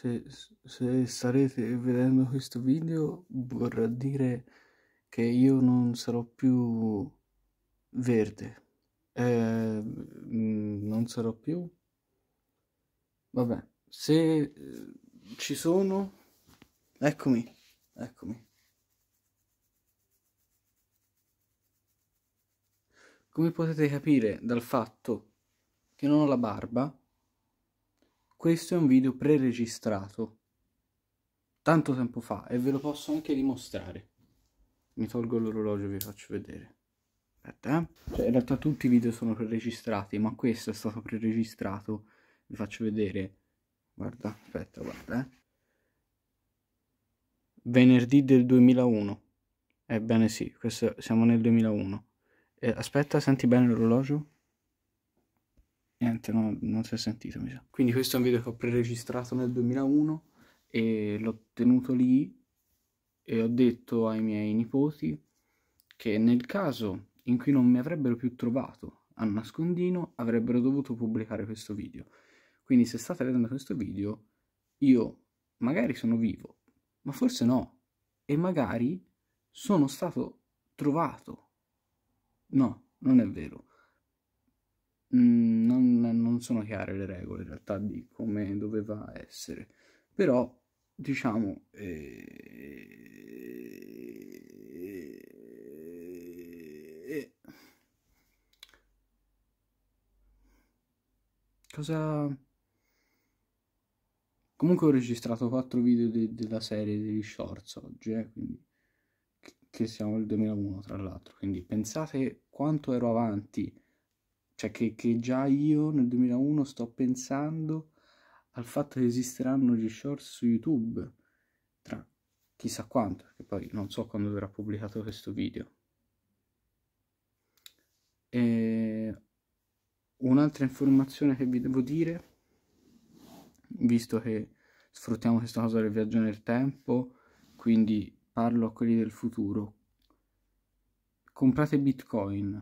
se, se starete vedendo questo video vorrà dire che io non sarò più verde eh, non sarò più vabbè se eh, ci sono eccomi eccomi come potete capire dal fatto che non ho la barba questo è un video preregistrato tanto tempo fa e ve lo posso anche dimostrare. Mi tolgo l'orologio e vi faccio vedere. Aspetta, eh. Cioè, in realtà tutti i video sono preregistrati, ma questo è stato preregistrato. Vi faccio vedere. Guarda, aspetta, guarda, eh. Venerdì del 2001. Ebbene sì, questo, siamo nel 2001. Eh, aspetta, senti bene l'orologio? Niente, no, non si è sentito, mi sa. Quindi questo è un video che ho preregistrato nel 2001 e l'ho tenuto lì e ho detto ai miei nipoti che nel caso in cui non mi avrebbero più trovato a nascondino avrebbero dovuto pubblicare questo video. Quindi se state vedendo questo video, io magari sono vivo, ma forse no. E magari sono stato trovato. No, non è vero. Mm, non, non, sono chiare le regole in realtà di come doveva essere, però diciamo eh, eh, cosa comunque ho registrato quattro video de della serie degli shorts oggi eh, quindi che siamo nel 2001 tra l'altro quindi pensate quanto ero avanti cioè che, che già io nel 2001 sto pensando al fatto che esisteranno gli shorts su YouTube tra chissà quanto, che poi non so quando verrà pubblicato questo video. E un'altra informazione che vi devo dire, visto che sfruttiamo questa cosa del viaggio nel tempo, quindi parlo a quelli del futuro. Comprate Bitcoin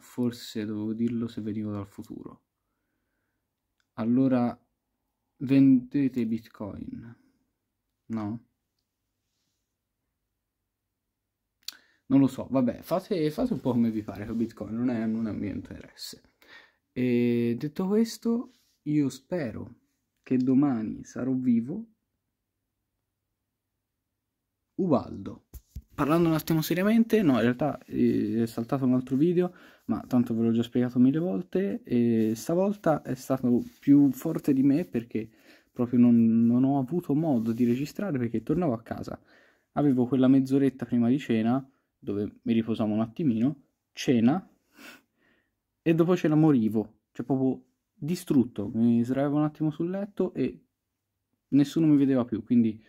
forse dovevo dirlo se venivo dal futuro. Allora vendete bitcoin. No? Non lo so, vabbè, fate, fate un po' come vi pare con bitcoin, non è, non è un mio interesse. E detto questo, io spero che domani sarò vivo. Ubaldo parlando un attimo seriamente, no, in realtà eh, è saltato un altro video, ma tanto ve l'ho già spiegato mille volte, e stavolta è stato più forte di me perché proprio non, non ho avuto modo di registrare perché tornavo a casa. Avevo quella mezz'oretta prima di cena, dove mi riposavo un attimino, cena, e dopo cena morivo, cioè proprio distrutto, mi sdraiavo un attimo sul letto e nessuno mi vedeva più, quindi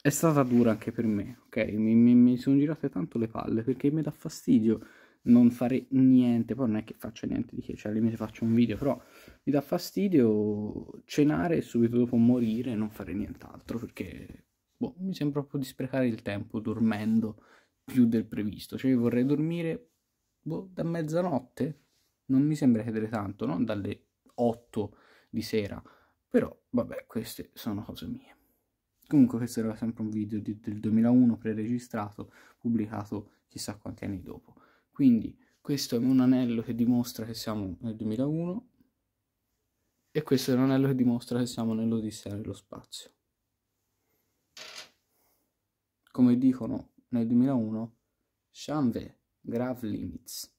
è stata dura anche per me, ok? Mi, mi, mi sono girate tanto le palle perché mi dà fastidio non fare niente, poi non è che faccia niente di che, cioè al limite faccio un video, però mi dà fastidio cenare e subito dopo morire e non fare nient'altro perché boh, mi sembra proprio di sprecare il tempo dormendo più del previsto, cioè io vorrei dormire boh, da mezzanotte, non mi sembra chiedere tanto, non dalle 8 di sera, però vabbè queste sono cose mie. Comunque questo era sempre un video di, del 2001 preregistrato, pubblicato chissà quanti anni dopo. Quindi questo è un anello che dimostra che siamo nel 2001 e questo è un anello che dimostra che siamo nell'Odissea dello spazio. Come dicono nel 2001, Shanve, Grav Limits.